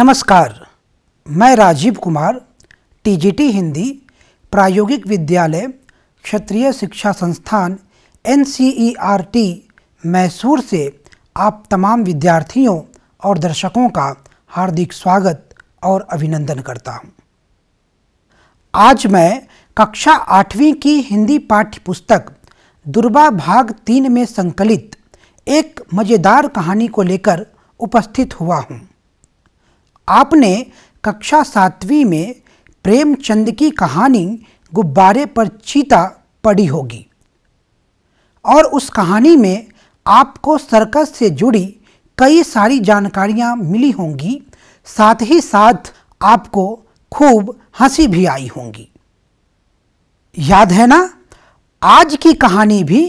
नमस्कार मैं राजीव कुमार टीजीटी हिंदी प्रायोगिक विद्यालय क्षेत्रीय शिक्षा संस्थान एन मैसूर से आप तमाम विद्यार्थियों और दर्शकों का हार्दिक स्वागत और अभिनंदन करता हूँ आज मैं कक्षा आठवीं की हिंदी पाठ्य पुस्तक दुर्बा भाग तीन में संकलित एक मज़ेदार कहानी को लेकर उपस्थित हुआ हूँ आपने कक्षा सातवीं में प्रेमचंद की कहानी गुब्बारे पर चीता पढ़ी होगी और उस कहानी में आपको सर्कस से जुड़ी कई सारी जानकारियाँ मिली होंगी साथ ही साथ आपको खूब हंसी भी आई होंगी याद है ना आज की कहानी भी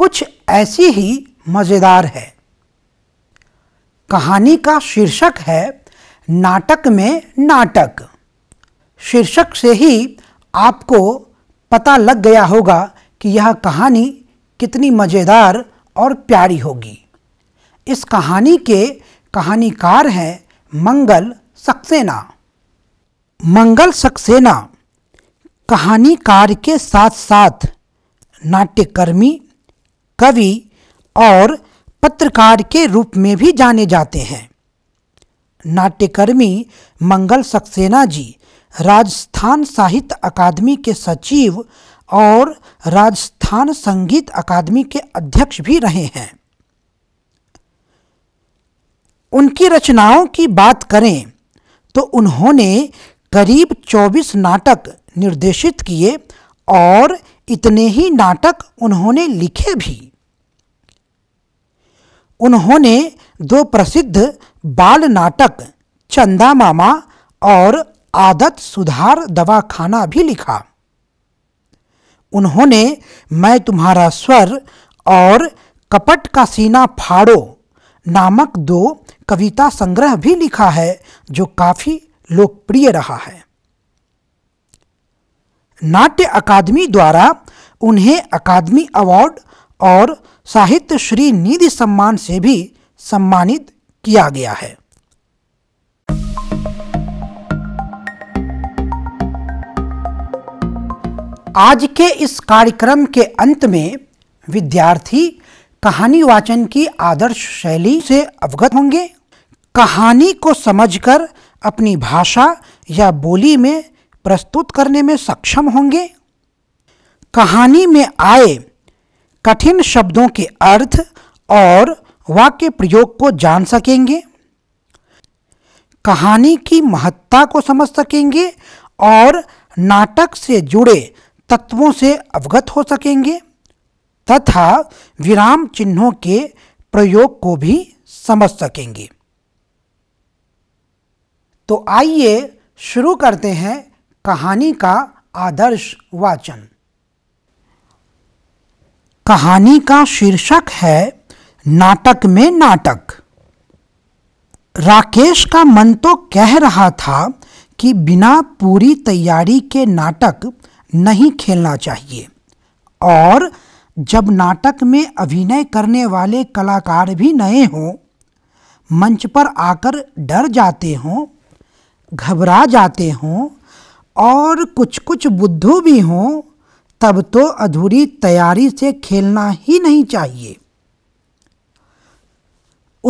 कुछ ऐसी ही मज़ेदार है कहानी का शीर्षक है नाटक में नाटक शीर्षक से ही आपको पता लग गया होगा कि यह कहानी कितनी मज़ेदार और प्यारी होगी इस कहानी के कहानीकार हैं मंगल सक्सेना मंगल सक्सेना कहानीकार के साथ साथ नाट्यकर्मी कवि और पत्रकार के रूप में भी जाने जाते हैं नाट्यकर्मी मंगल सक्सेना जी राजस्थान साहित्य अकादमी के सचिव और राजस्थान संगीत अकादमी के अध्यक्ष भी रहे हैं उनकी रचनाओं की बात करें तो उन्होंने करीब 24 नाटक निर्देशित किए और इतने ही नाटक उन्होंने लिखे भी उन्होंने दो प्रसिद्ध बाल नाटक चंदा मामा और आदत सुधार दवाखाना भी लिखा उन्होंने मैं तुम्हारा स्वर और कपट का सीना फाड़ो नामक दो कविता संग्रह भी लिखा है जो काफ़ी लोकप्रिय रहा है नाट्य अकादमी द्वारा उन्हें अकादमी अवार्ड और साहित्य श्री निधि सम्मान से भी सम्मानित किया गया है आज के इस कार्यक्रम के अंत में विद्यार्थी कहानी वाचन की आदर्श शैली से अवगत होंगे कहानी को समझकर अपनी भाषा या बोली में प्रस्तुत करने में सक्षम होंगे कहानी में आए कठिन शब्दों के अर्थ और वाक्य प्रयोग को जान सकेंगे कहानी की महत्ता को समझ सकेंगे और नाटक से जुड़े तत्वों से अवगत हो सकेंगे तथा विराम चिन्हों के प्रयोग को भी समझ सकेंगे तो आइए शुरू करते हैं कहानी का आदर्श वाचन कहानी का शीर्षक है नाटक में नाटक राकेश का मन तो कह रहा था कि बिना पूरी तैयारी के नाटक नहीं खेलना चाहिए और जब नाटक में अभिनय करने वाले कलाकार भी नए हों मंच पर आकर डर जाते हों घबरा जाते हों और कुछ कुछ बुद्धू भी हों तब तो अधूरी तैयारी से खेलना ही नहीं चाहिए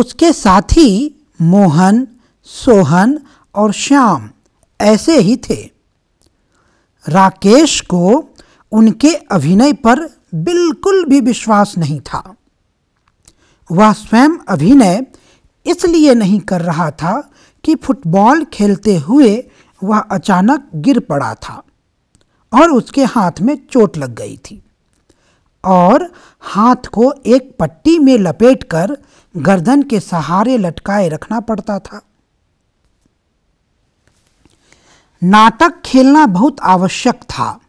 उसके साथ ही मोहन सोहन और श्याम ऐसे ही थे राकेश को उनके अभिनय पर बिल्कुल भी विश्वास नहीं था वह स्वयं अभिनय इसलिए नहीं कर रहा था कि फुटबॉल खेलते हुए वह अचानक गिर पड़ा था और उसके हाथ में चोट लग गई थी और हाथ को एक पट्टी में लपेटकर गर्दन के सहारे लटकाए रखना पड़ता था नाटक खेलना बहुत आवश्यक था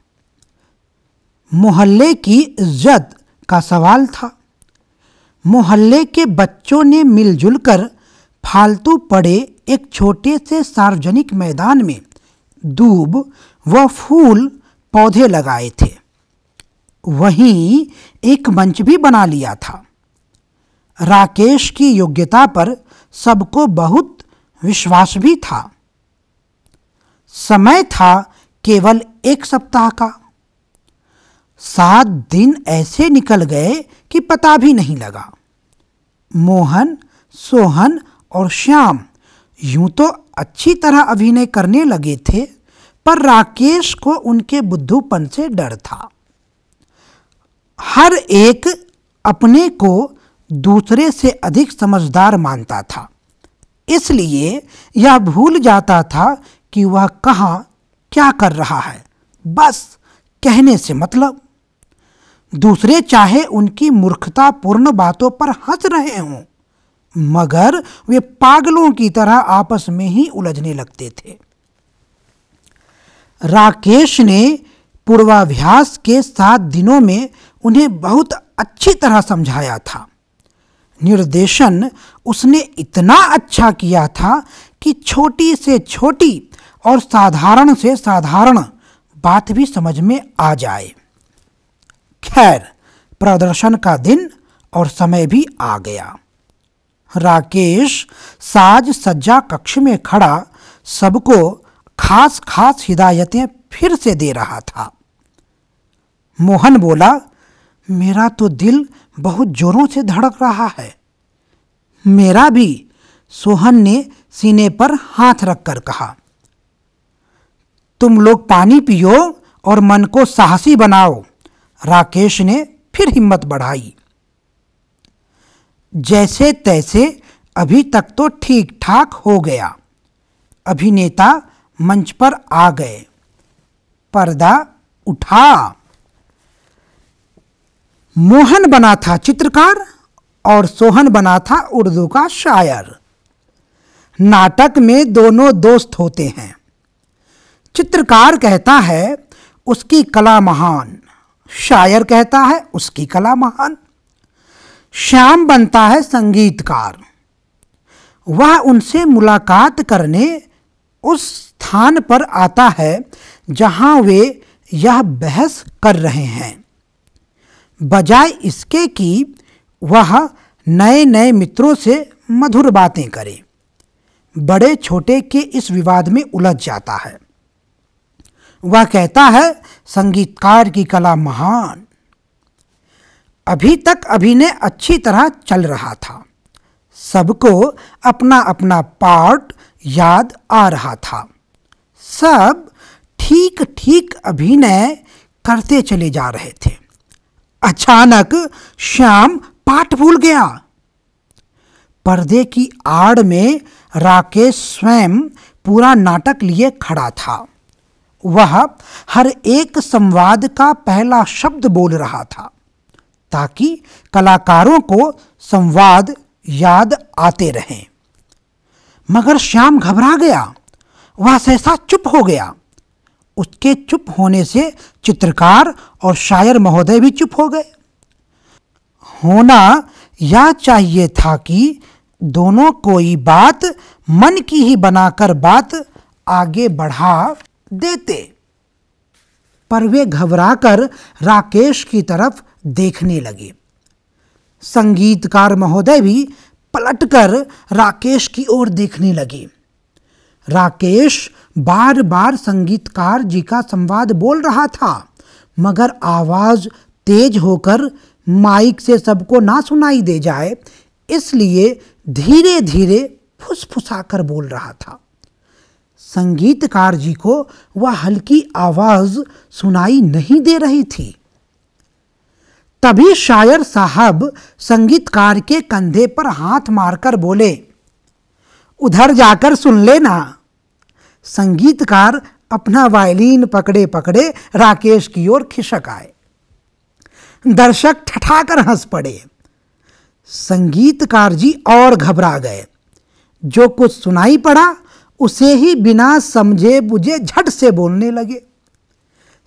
मोहल्ले की इज्जत का सवाल था मोहल्ले के बच्चों ने मिलजुल कर फालतू पड़े एक छोटे से सार्वजनिक मैदान में दूब व फूल पौधे लगाए थे वहीं एक मंच भी बना लिया था राकेश की योग्यता पर सबको बहुत विश्वास भी था समय था केवल एक सप्ताह का सात दिन ऐसे निकल गए कि पता भी नहीं लगा मोहन सोहन और श्याम यूं तो अच्छी तरह अभिनय करने लगे थे पर राकेश को उनके बुद्धूपन से डर था हर एक अपने को दूसरे से अधिक समझदार मानता था इसलिए यह भूल जाता था कि वह कहाँ क्या कर रहा है बस कहने से मतलब दूसरे चाहे उनकी मूर्खतापूर्ण बातों पर हंस रहे हों मगर वे पागलों की तरह आपस में ही उलझने लगते थे राकेश ने पूर्वाभ्यास के सात दिनों में उन्हें बहुत अच्छी तरह समझाया था निर्देशन उसने इतना अच्छा किया था कि छोटी से छोटी और साधारण से साधारण बात भी समझ में आ जाए खैर प्रदर्शन का दिन और समय भी आ गया राकेश साज सज्जा कक्ष में खड़ा सबको खास खास हिदायतें फिर से दे रहा था मोहन बोला मेरा तो दिल बहुत जोरों से धड़क रहा है मेरा भी सोहन ने सीने पर हाथ रखकर कहा तुम लोग पानी पियो और मन को साहसी बनाओ राकेश ने फिर हिम्मत बढ़ाई जैसे तैसे अभी तक तो ठीक ठाक हो गया अभिनेता मंच पर आ गए पर्दा उठा मोहन बना था चित्रकार और सोहन बना था उर्दू का शायर नाटक में दोनों दोस्त होते हैं चित्रकार कहता है उसकी कला महान शायर कहता है उसकी कला महान श्याम बनता है संगीतकार वह उनसे मुलाकात करने उस स्थान पर आता है जहां वे यह बहस कर रहे हैं बजाय इसके कि वह नए नए मित्रों से मधुर बातें करे बड़े छोटे के इस विवाद में उलझ जाता है वह कहता है संगीतकार की कला महान अभी तक अभिनय अच्छी तरह चल रहा था सबको अपना अपना पार्ट याद आ रहा था सब ठीक ठीक अभिनय करते चले जा रहे थे अचानक श्याम पाठ भूल गया पर्दे की आड़ में राकेश स्वयं पूरा नाटक लिए खड़ा था वह हर एक संवाद का पहला शब्द बोल रहा था ताकि कलाकारों को संवाद याद आते रहें मगर श्याम घबरा गया वह सहसा चुप हो गया उसके चुप होने से चित्रकार और शायर महोदय भी चुप हो गए होना यह चाहिए था कि दोनों कोई बात मन की ही बनाकर बात आगे बढ़ा देते पर वे घबराकर राकेश की तरफ देखने लगे संगीतकार महोदय भी पलटकर राकेश की ओर देखने लगे राकेश बार बार संगीतकार जी का संवाद बोल रहा था मगर आवाज़ तेज होकर माइक से सबको ना सुनाई दे जाए इसलिए धीरे धीरे फुसफुसाकर कर बोल रहा था संगीतकार जी को वह हल्की आवाज सुनाई नहीं दे रही थी तभी शायर साहब संगीतकार के कंधे पर हाथ मारकर बोले उधर जाकर सुन लेना संगीतकार अपना वायलिन पकड़े पकड़े राकेश की ओर खिसक आए दर्शक ठठाकर हंस पड़े संगीतकार जी और घबरा गए जो कुछ सुनाई पड़ा उसे ही बिना समझे बुझे झट से बोलने लगे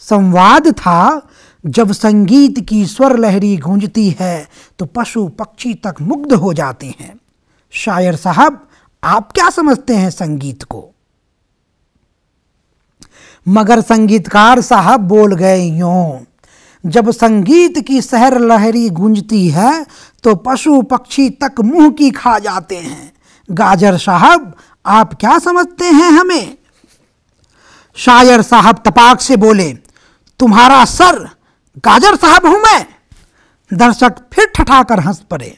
संवाद था जब संगीत की स्वर लहरी गूंजती है तो पशु पक्षी तक मुग्ध हो जाते हैं शायर साहब आप क्या समझते हैं संगीत को मगर संगीतकार साहब बोल गए यूं जब संगीत की सहर लहरी गूंजती है तो पशु पक्षी तक मुंह की खा जाते हैं गाजर साहब आप क्या समझते हैं हमें शायर साहब तपाक से बोले तुम्हारा सर गाजर साहब हूं मैं दर्शक फिर ठठाकर हंस पड़े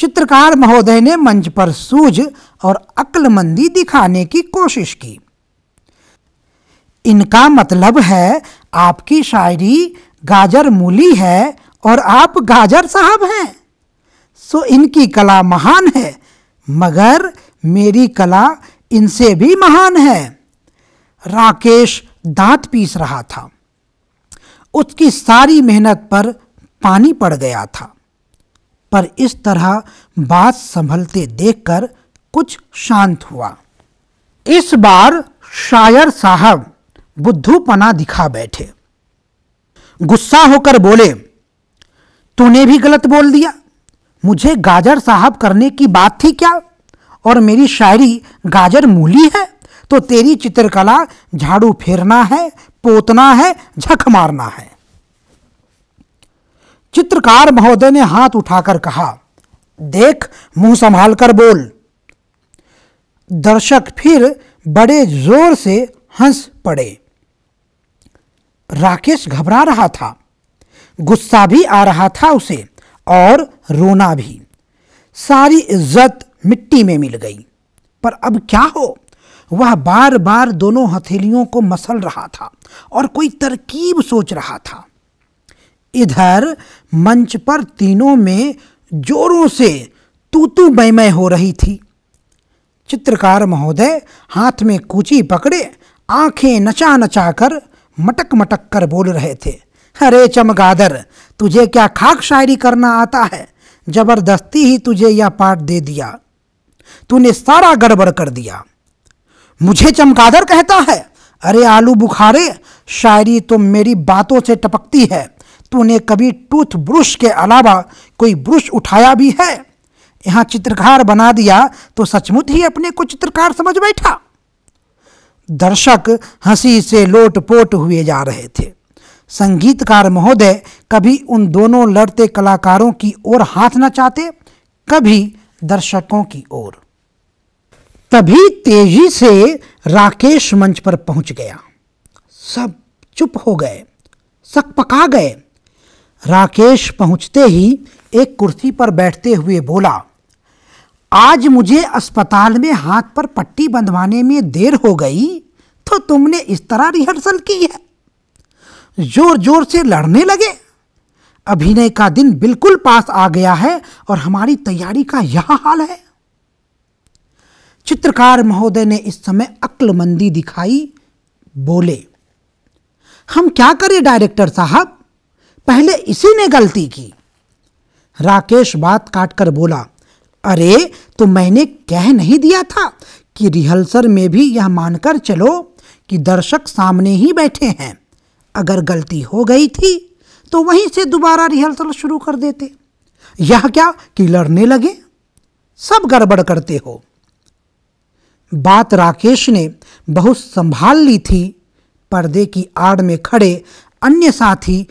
चित्रकार महोदय ने मंच पर सूझ और अक्लमंदी दिखाने की कोशिश की इनका मतलब है आपकी शायरी गाजर मूली है और आप गाजर साहब हैं सो इनकी कला महान है मगर मेरी कला इनसे भी महान है राकेश दांत पीस रहा था उसकी सारी मेहनत पर पानी पड़ गया था पर इस तरह बात संभलते देखकर कुछ शांत हुआ इस बार शायर साहब बुद्धूपना दिखा बैठे गुस्सा होकर बोले तूने भी गलत बोल दिया मुझे गाजर साहब करने की बात थी क्या और मेरी शायरी गाजर मूली है तो तेरी चित्रकला झाड़ू फेरना है पोतना है झक मारना है चित्रकार महोदय ने हाथ उठाकर कहा देख मुंह संभाल कर बोल दर्शक फिर बड़े जोर से हंस पड़े राकेश घबरा रहा था गुस्सा भी आ रहा था उसे और रोना भी सारी इज्जत मिट्टी में मिल गई पर अब क्या हो वह बार बार दोनों हथेलियों को मसल रहा था और कोई तरकीब सोच रहा था इधर मंच पर तीनों में जोरों से तूतू बैमय हो रही थी चित्रकार महोदय हाथ में कूची पकड़े आंखें नचा नचा कर मटक मटक कर बोल रहे थे अरे चमगादर तुझे क्या खाक शायरी करना आता है जबरदस्ती ही तुझे यह पाठ दे दिया तूने सारा गड़बड़ कर दिया मुझे चमगादर कहता है अरे आलू बुखारे शायरी तो मेरी बातों से टपकती है तूने कभी टूथ ब्रश के अलावा कोई ब्रश उठाया भी है यहाँ चित्रकार बना दिया तो सचमुच ही अपने को चित्रकार समझ बैठा दर्शक हंसी से लोटपोट हुए जा रहे थे संगीतकार महोदय कभी उन दोनों लड़ते कलाकारों की ओर हाथ न चाहते कभी दर्शकों की ओर तभी तेजी से राकेश मंच पर पहुंच गया सब चुप हो गए सक पका गए राकेश पहुंचते ही एक कुर्सी पर बैठते हुए बोला आज मुझे अस्पताल में हाथ पर पट्टी बंधवाने में देर हो गई तो तुमने इस तरह रिहर्सल की है जोर जोर से लड़ने लगे अभिनय का दिन बिल्कुल पास आ गया है और हमारी तैयारी का यह हाल है चित्रकार महोदय ने इस समय अक्लमंदी दिखाई बोले हम क्या करें डायरेक्टर साहब पहले इसी ने गलती की राकेश बात काटकर बोला अरे तो मैंने कह नहीं दिया था कि रिहर्सल में भी यह मानकर चलो कि दर्शक सामने ही बैठे हैं अगर गलती हो गई थी तो वहीं से दोबारा रिहर्सल शुरू कर देते यह क्या कि लड़ने लगे सब गड़बड़ करते हो बात राकेश ने बहुत संभाल ली थी पर्दे की आड़ में खड़े अन्य साथी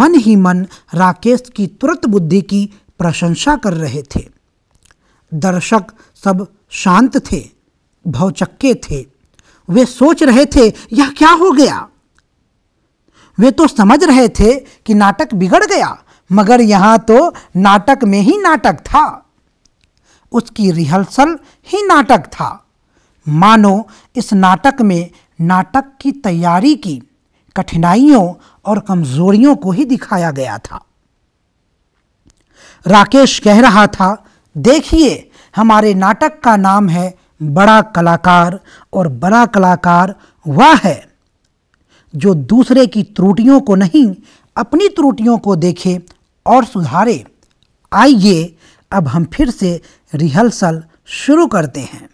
मन ही मन राकेश की तुरंत बुद्धि की प्रशंसा कर रहे थे दर्शक सब शांत थे भौचक्के थे वे सोच रहे थे यह क्या हो गया वे तो समझ रहे थे कि नाटक बिगड़ गया मगर यहां तो नाटक में ही नाटक था उसकी रिहर्सल ही नाटक था मानो इस नाटक में नाटक की तैयारी की कठिनाइयों और कमजोरियों को ही दिखाया गया था राकेश कह रहा था देखिए हमारे नाटक का नाम है बड़ा कलाकार और बड़ा कलाकार वह है जो दूसरे की त्रुटियों को नहीं अपनी त्रुटियों को देखे और सुधारे आइए अब हम फिर से रिहर्सल शुरू करते हैं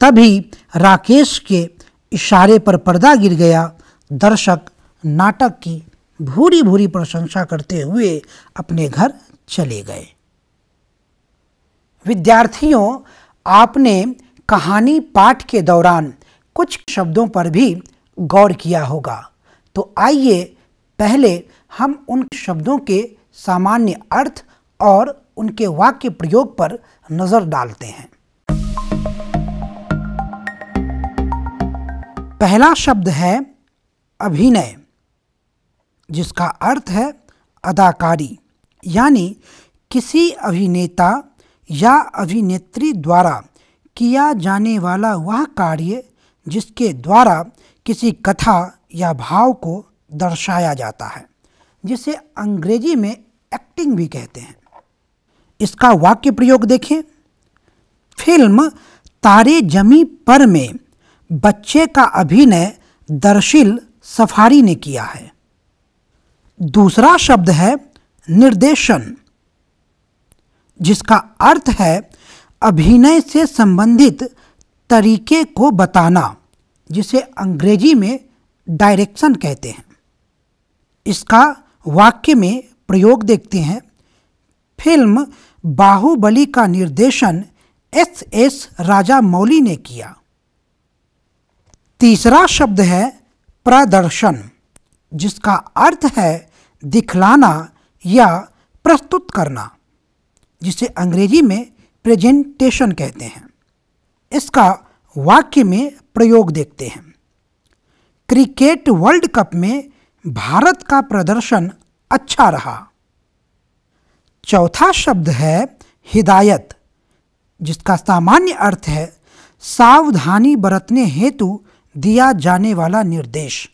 तभी राकेश के इशारे पर पर्दा गिर गया दर्शक नाटक की भूरी भूरी प्रशंसा करते हुए अपने घर चले गए विद्यार्थियों आपने कहानी पाठ के दौरान कुछ शब्दों पर भी गौर किया होगा तो आइए पहले हम उन शब्दों के सामान्य अर्थ और उनके वाक्य प्रयोग पर नज़र डालते हैं पहला शब्द है अभिनय जिसका अर्थ है अदाकारी यानी किसी अभिनेता या अभिनेत्री द्वारा किया जाने वाला वह कार्य जिसके द्वारा किसी कथा या भाव को दर्शाया जाता है जिसे अंग्रेजी में एक्टिंग भी कहते हैं इसका वाक्य प्रयोग देखें फिल्म तारे जमी पर में बच्चे का अभिनय दर्शिल सफारी ने किया है दूसरा शब्द है निर्देशन जिसका अर्थ है अभिनय से संबंधित तरीके को बताना जिसे अंग्रेजी में डायरेक्शन कहते हैं इसका वाक्य में प्रयोग देखते हैं फिल्म बाहुबली का निर्देशन एस एस राजा मौली ने किया तीसरा शब्द है प्रदर्शन जिसका अर्थ है दिखलाना या प्रस्तुत करना जिसे अंग्रेजी में प्रेजेंटेशन कहते हैं इसका वाक्य में प्रयोग देखते हैं क्रिकेट वर्ल्ड कप में भारत का प्रदर्शन अच्छा रहा चौथा शब्द है हिदायत जिसका सामान्य अर्थ है सावधानी बरतने हेतु दिया जाने वाला निर्देश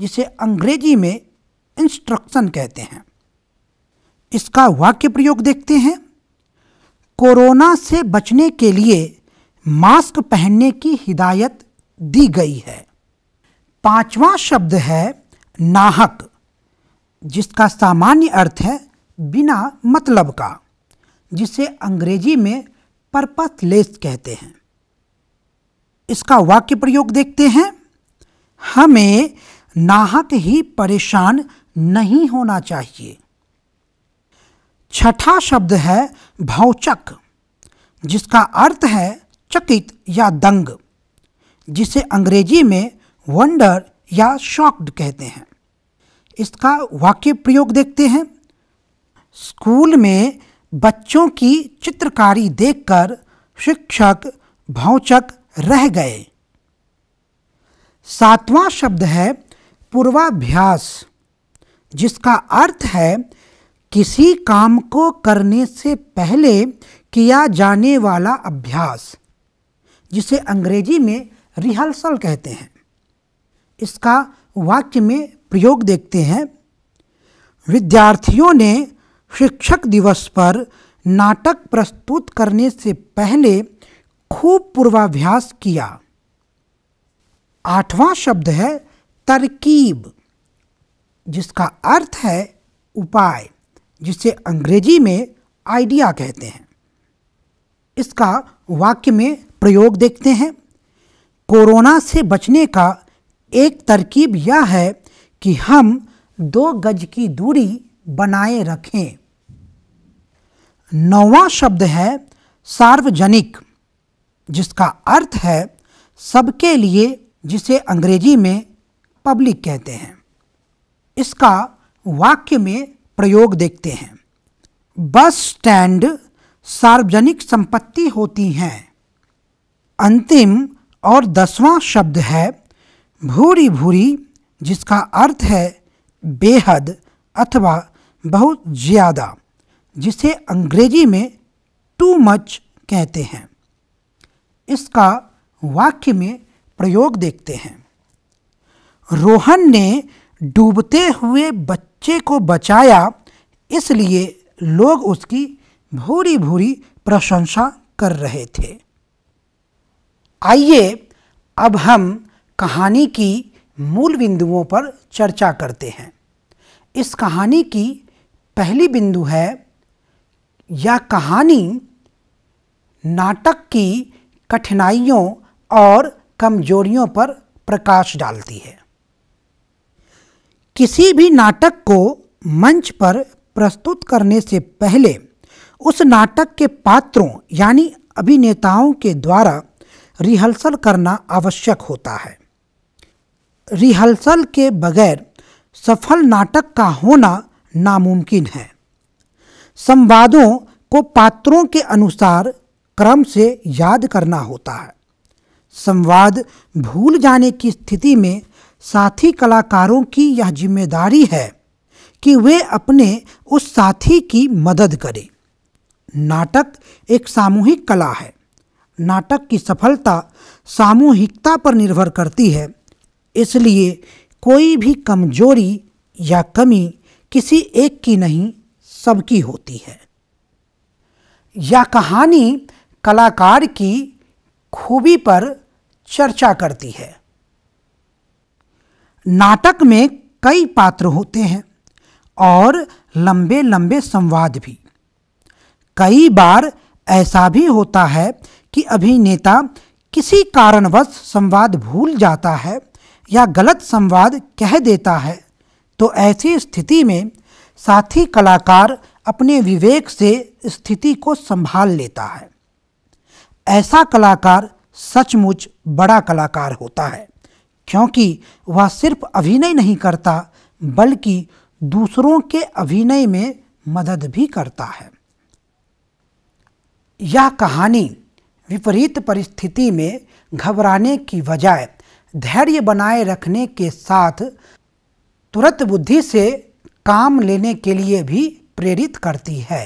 जिसे अंग्रेजी में इंस्ट्रक्शन कहते हैं इसका वाक्य प्रयोग देखते हैं कोरोना से बचने के लिए मास्क पहनने की हिदायत दी गई है पांचवा शब्द है नाहक जिसका सामान्य अर्थ है बिना मतलब का जिसे अंग्रेजी में पर्पथलेस कहते हैं इसका वाक्य प्रयोग देखते हैं हमें नाहक ही परेशान नहीं होना चाहिए छठा शब्द है भावचक जिसका अर्थ है चकित या दंग जिसे अंग्रेजी में वंडर या शॉक्ड कहते हैं इसका वाक्य प्रयोग देखते हैं स्कूल में बच्चों की चित्रकारी देखकर शिक्षक भावचक रह गए सातवां शब्द है पूर्वाभ्यास जिसका अर्थ है किसी काम को करने से पहले किया जाने वाला अभ्यास जिसे अंग्रेजी में रिहर्सल कहते हैं इसका वाक्य में प्रयोग देखते हैं विद्यार्थियों ने शिक्षक दिवस पर नाटक प्रस्तुत करने से पहले खूब पूर्वाभ्यास किया आठवां शब्द है तरकीब जिसका अर्थ है उपाय जिसे अंग्रेजी में आइडिया कहते हैं इसका वाक्य में प्रयोग देखते हैं कोरोना से बचने का एक तरकीब यह है कि हम दो गज की दूरी बनाए रखें नौवा शब्द है सार्वजनिक जिसका अर्थ है सबके लिए जिसे अंग्रेजी में पब्लिक कहते हैं इसका वाक्य में प्रयोग देखते हैं बस स्टैंड सार्वजनिक संपत्ति होती हैं अंतिम और दसवां शब्द है भूरी भूरी जिसका अर्थ है बेहद अथवा बहुत ज़्यादा जिसे अंग्रेजी में टू मच कहते हैं इसका वाक्य में प्रयोग देखते हैं रोहन ने डूबते हुए बच्चे बच्चे को बचाया इसलिए लोग उसकी भूरी भूरी प्रशंसा कर रहे थे आइए अब हम कहानी की मूल बिंदुओं पर चर्चा करते हैं इस कहानी की पहली बिंदु है यह कहानी नाटक की कठिनाइयों और कमजोरियों पर प्रकाश डालती है किसी भी नाटक को मंच पर प्रस्तुत करने से पहले उस नाटक के पात्रों यानी अभिनेताओं के द्वारा रिहर्सल करना आवश्यक होता है रिहर्सल के बगैर सफल नाटक का होना नामुमकिन है संवादों को पात्रों के अनुसार क्रम से याद करना होता है संवाद भूल जाने की स्थिति में साथी कलाकारों की यह जिम्मेदारी है कि वे अपने उस साथी की मदद करें नाटक एक सामूहिक कला है नाटक की सफलता सामूहिकता पर निर्भर करती है इसलिए कोई भी कमजोरी या कमी किसी एक की नहीं सबकी होती है यह कहानी कलाकार की खूबी पर चर्चा करती है नाटक में कई पात्र होते हैं और लंबे लंबे संवाद भी कई बार ऐसा भी होता है कि अभिनेता किसी कारणवश संवाद भूल जाता है या गलत संवाद कह देता है तो ऐसी स्थिति में साथी कलाकार अपने विवेक से स्थिति को संभाल लेता है ऐसा कलाकार सचमुच बड़ा कलाकार होता है क्योंकि वह सिर्फ अभिनय नहीं करता बल्कि दूसरों के अभिनय में मदद भी करता है यह कहानी विपरीत परिस्थिति में घबराने की बजाय धैर्य बनाए रखने के साथ तुरंत बुद्धि से काम लेने के लिए भी प्रेरित करती है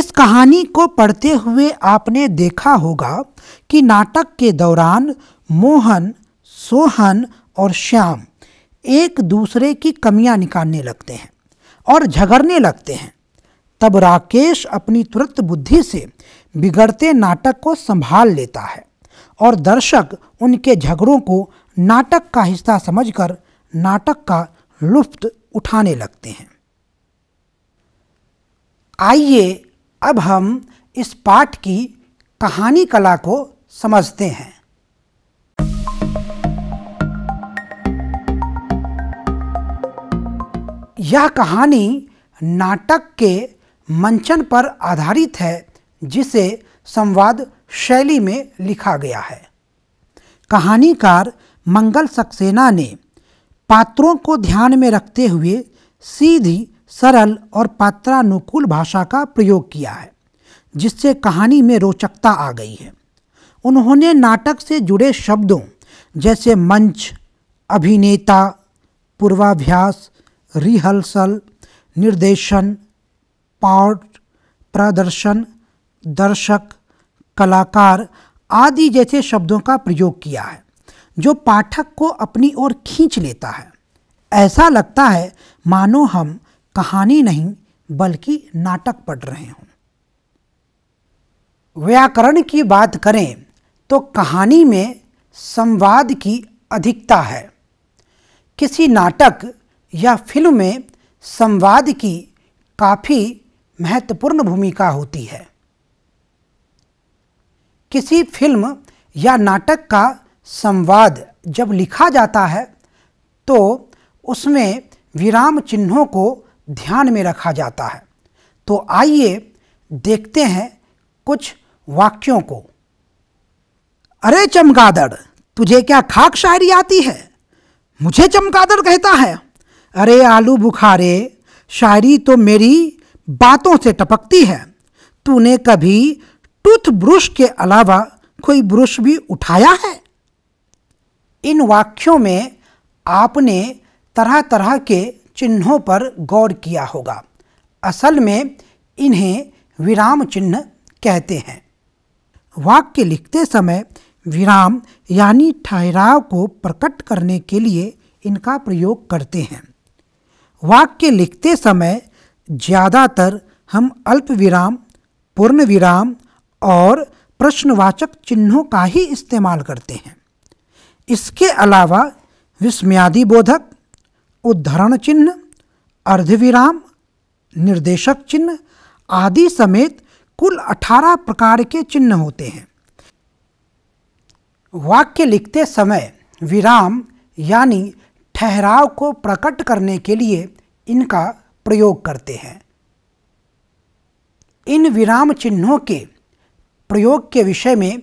इस कहानी को पढ़ते हुए आपने देखा होगा कि नाटक के दौरान मोहन सोहन और श्याम एक दूसरे की कमियां निकालने लगते हैं और झगड़ने लगते हैं तब राकेश अपनी तुरंत बुद्धि से बिगड़ते नाटक को संभाल लेता है और दर्शक उनके झगड़ों को नाटक का हिस्सा समझकर नाटक का लुफ्त उठाने लगते हैं आइए अब हम इस पाठ की कहानी कला को समझते हैं यह कहानी नाटक के मंचन पर आधारित है जिसे संवाद शैली में लिखा गया है कहानीकार मंगल सक्सेना ने पात्रों को ध्यान में रखते हुए सीधी सरल और पात्रानुकूल भाषा का प्रयोग किया है जिससे कहानी में रोचकता आ गई है उन्होंने नाटक से जुड़े शब्दों जैसे मंच अभिनेता पूर्वाभ्यास रिहर्सल निर्देशन पाठ प्रदर्शन दर्शक कलाकार आदि जैसे शब्दों का प्रयोग किया है जो पाठक को अपनी ओर खींच लेता है ऐसा लगता है मानो हम कहानी नहीं बल्कि नाटक पढ़ रहे हों व्याकरण की बात करें तो कहानी में संवाद की अधिकता है किसी नाटक यह फिल्म में संवाद की काफ़ी महत्वपूर्ण भूमिका होती है किसी फिल्म या नाटक का संवाद जब लिखा जाता है तो उसमें विराम चिन्हों को ध्यान में रखा जाता है तो आइए देखते हैं कुछ वाक्यों को अरे चमगादड़ तुझे क्या खाक शायरी आती है मुझे चमगादड़ कहता है अरे आलू बुखारे शायरी तो मेरी बातों से टपकती है तूने कभी टूथ ब्रश के अलावा कोई ब्रश भी उठाया है इन वाक्यों में आपने तरह तरह के चिन्हों पर गौर किया होगा असल में इन्हें विराम चिन्ह कहते हैं वाक्य लिखते समय विराम यानी ठहराव को प्रकट करने के लिए इनका प्रयोग करते हैं वाक्य लिखते समय ज़्यादातर हम अल्प विराम पूर्ण विराम और प्रश्नवाचक चिन्हों का ही इस्तेमाल करते हैं इसके अलावा विस्मयादि बोधक उद्धरण चिन्ह अर्धविराम निर्देशक चिन्ह आदि समेत कुल 18 प्रकार के चिन्ह होते हैं वाक्य लिखते समय विराम यानी ठहराव को प्रकट करने के लिए इनका प्रयोग करते हैं इन विराम चिन्हों के प्रयोग के विषय में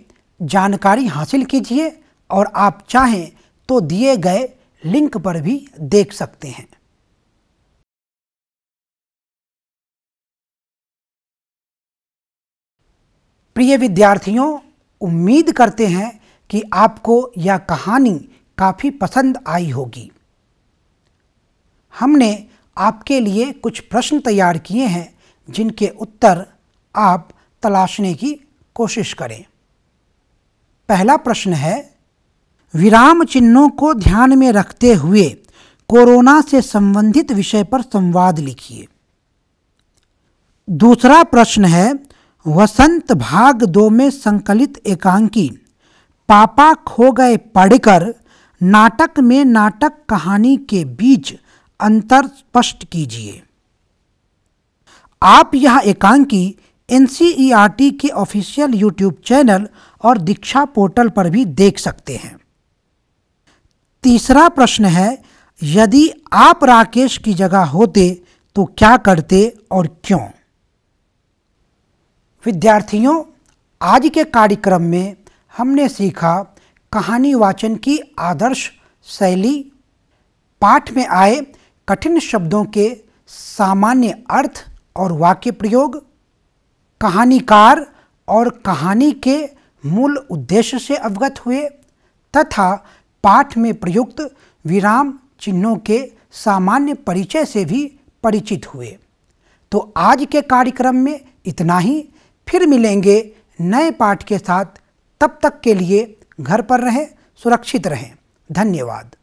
जानकारी हासिल कीजिए और आप चाहें तो दिए गए लिंक पर भी देख सकते हैं प्रिय विद्यार्थियों उम्मीद करते हैं कि आपको यह कहानी काफ़ी पसंद आई होगी हमने आपके लिए कुछ प्रश्न तैयार किए हैं जिनके उत्तर आप तलाशने की कोशिश करें पहला प्रश्न है विराम चिन्हों को ध्यान में रखते हुए कोरोना से संबंधित विषय पर संवाद लिखिए दूसरा प्रश्न है वसंत भाग दो में संकलित एकांकी पापा खो गए पढ़कर नाटक में नाटक कहानी के बीच अंतर स्पष्ट कीजिए आप यह एकांकी एन e के ऑफिशियल यूट्यूब चैनल और दीक्षा पोर्टल पर भी देख सकते हैं तीसरा प्रश्न है यदि आप राकेश की जगह होते तो क्या करते और क्यों विद्यार्थियों आज के कार्यक्रम में हमने सीखा कहानी वाचन की आदर्श शैली पाठ में आए कठिन शब्दों के सामान्य अर्थ और वाक्य प्रयोग कहानीकार और कहानी के मूल उद्देश्य से अवगत हुए तथा पाठ में प्रयुक्त विराम चिन्हों के सामान्य परिचय से भी परिचित हुए तो आज के कार्यक्रम में इतना ही फिर मिलेंगे नए पाठ के साथ तब तक के लिए घर पर रहें सुरक्षित रहें धन्यवाद